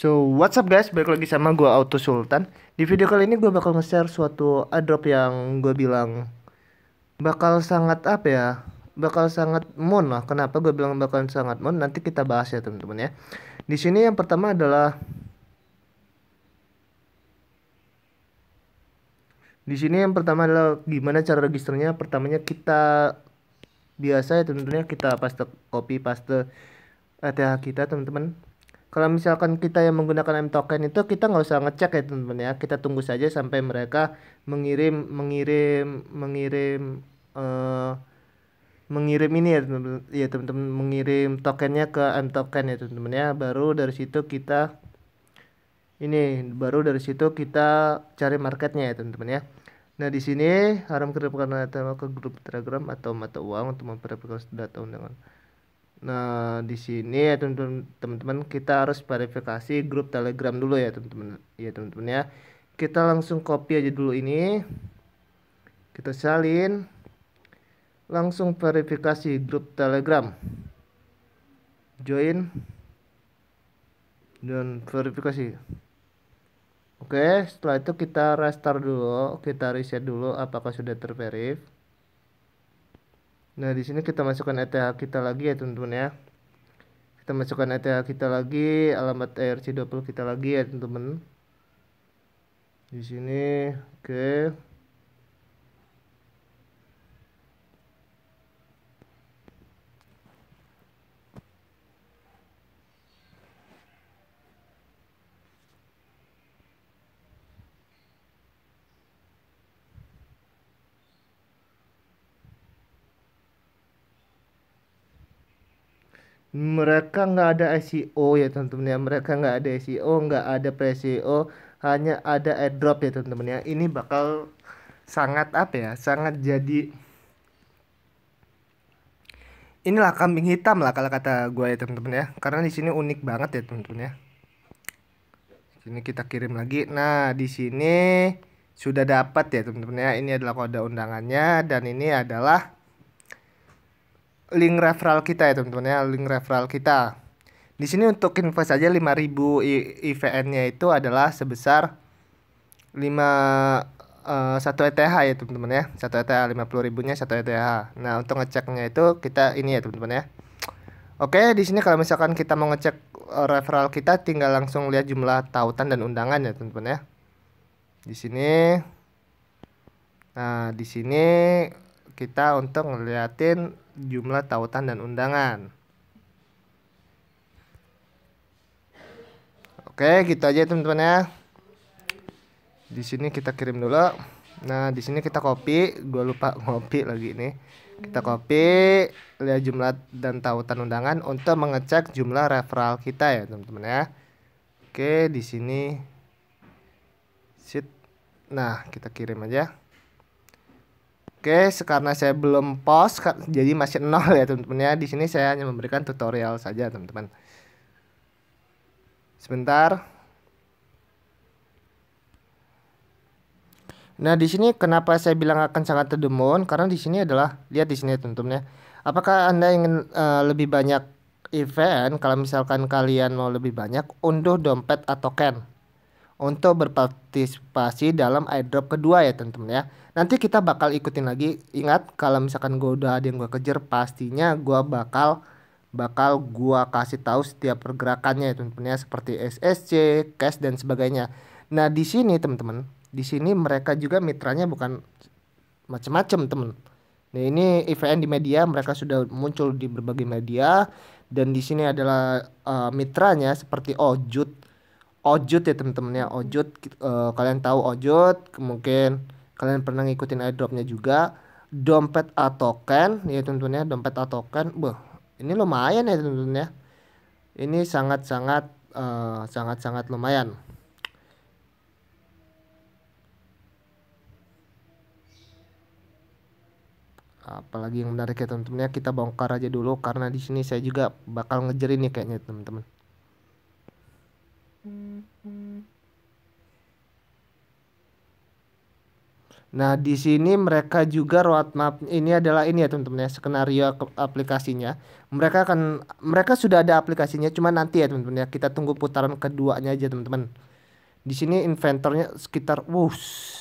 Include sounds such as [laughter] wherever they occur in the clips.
So, what's up guys? Balik lagi sama gue Auto Sultan. Di video kali ini gue bakal nge-share suatu adrop yang gue bilang bakal sangat apa ya? Bakal sangat moon lah. Kenapa gue bilang bakal sangat moon? Nanti kita bahas ya teman-teman ya. Di sini yang pertama adalah Di sini yang pertama adalah gimana cara registernya. Pertamanya kita biasa ya teman tentunya kita paste copy paste ETH kita teman-teman kalau misalkan kita yang menggunakan M token itu kita nggak usah ngecek ya teman-teman ya kita tunggu saja sampai mereka mengirim mengirim mengirim uh, mengirim ini ya teman-teman ya teman-teman mengirim tokennya ke M token ya teman-teman ya baru dari situ kita ini baru dari situ kita cari marketnya ya teman-teman ya Nah di sini haram kedepankan ke grup Telegram atau mata uang untuk memperoleh data undangan. Nah, di sini ya teman-teman kita harus verifikasi grup Telegram dulu ya teman-teman. Ya teman-teman ya. Kita langsung copy aja dulu ini. Kita salin. Langsung verifikasi grup Telegram. Join dan verifikasi. Oke, setelah itu kita restart dulu, kita reset dulu apakah sudah terverif. Nah, di sini kita masukkan ETH kita lagi ya, teman-teman ya. Kita masukkan ETH kita lagi, alamat ERC20 kita lagi ya, teman-teman. Di sini, oke. Okay. mereka nggak ada SEO ya teman-teman ya mereka nggak ada SEO nggak ada pre SEO hanya ada airdrop ya teman-teman ya ini bakal sangat apa ya sangat jadi inilah kambing hitam lah kalau kata gue ya teman-teman ya karena di sini unik banget ya teman-teman ya ini kita kirim lagi nah di sini sudah dapat ya teman-teman ya ini adalah kode undangannya dan ini adalah link referral kita ya teman-teman ya link referral kita di sini untuk invest saja 5000 IVN-nya itu adalah sebesar 5 eh, satu uh, e ETH ya teman-teman ya satu ETH 50 ribunya satu ETH nah untuk ngeceknya itu kita ini ya teman-teman ya Oke di sini kalau misalkan kita mau ngecek eh, referral kita tinggal langsung lihat jumlah tautan dan undangan ya teman-teman ya di sini nah di sini kita untuk ngeliatin jumlah tautan dan undangan. Oke, gitu aja teman-teman ya. Di sini kita kirim dulu. Nah, di sini kita copy, gue lupa [laughs] ngopi lagi ini. Kita copy lihat jumlah dan tautan undangan untuk mengecek jumlah referral kita ya, teman-teman ya. Oke, di sini Nah, kita kirim aja. Oke, karena saya belum post jadi masih nol ya teman-teman ya. Di sini saya hanya memberikan tutorial saja teman-teman. Sebentar. Nah, di sini kenapa saya bilang akan sangat terdemun? Karena di sini adalah lihat di sini teman-teman ya. Apakah Anda ingin uh, lebih banyak event kalau misalkan kalian mau lebih banyak unduh dompet atau ken untuk berpartisipasi dalam airdrop kedua ya teman-teman ya. Nanti kita bakal ikutin lagi. Ingat kalau misalkan gue udah ada yang gue kejar pastinya gue bakal bakal gue kasih tahu setiap pergerakannya ya teman-teman ya seperti SSC, cash dan sebagainya. Nah, di sini teman-teman, di sini mereka juga mitranya bukan macam-macam teman. Nah, ini event di media mereka sudah muncul di berbagai media dan di sini adalah uh, mitranya seperti Ojut, ojut ya teman-teman ya ojot uh, kalian tahu ojut mungkin kalian pernah ngikutin airdropnya juga dompet atoken token ya tentunya dompet atoken token ini lumayan ya tentunya ini sangat-sangat uh, sangat-sangat lumayan apalagi yang menarik ya teman-teman ya kita bongkar aja dulu karena di sini saya juga bakal ngejerin nih kayaknya teman-teman Nah, di sini mereka juga roadmap ini adalah ini ya teman-teman ya, skenario aplikasinya. Mereka akan mereka sudah ada aplikasinya, cuma nanti ya teman-teman ya, kita tunggu putaran keduanya aja teman-teman. Di sini inventornya sekitar wus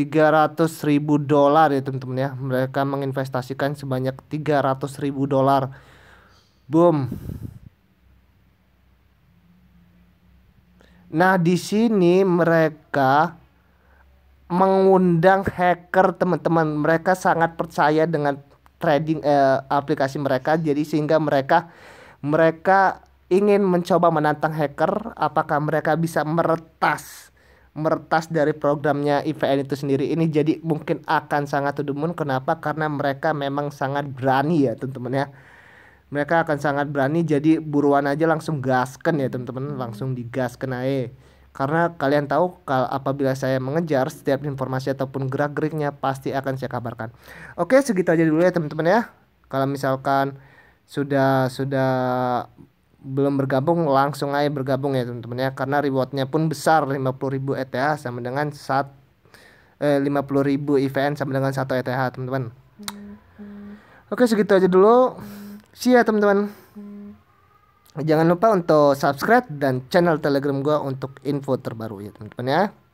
ratus ribu dolar ya teman-teman ya. Mereka menginvestasikan sebanyak ratus ribu dolar. Boom. Nah, di sini mereka mengundang hacker teman-teman. Mereka sangat percaya dengan trading eh, aplikasi mereka jadi sehingga mereka mereka ingin mencoba menantang hacker apakah mereka bisa meretas meretas dari programnya IVN itu sendiri ini jadi mungkin akan sangat tudumun kenapa karena mereka memang sangat berani ya teman-teman ya mereka akan sangat berani jadi buruan aja langsung gasken ya teman-teman langsung digasken aja karena kalian tahu kalau apabila saya mengejar setiap informasi ataupun gerak-geriknya pasti akan saya kabarkan. Oke, segitu aja dulu ya teman-teman ya. Kalau misalkan sudah sudah belum bergabung langsung aja bergabung ya teman-teman ya karena rewardnya pun besar ribu ETH sama dengan eh, lima eh, ribu event sama dengan 1 ETH teman-teman. Hmm, hmm. Oke, segitu aja dulu. Hmm. See ya teman-teman. Jangan lupa untuk subscribe dan channel Telegram gue untuk info terbaru ya teman-teman ya.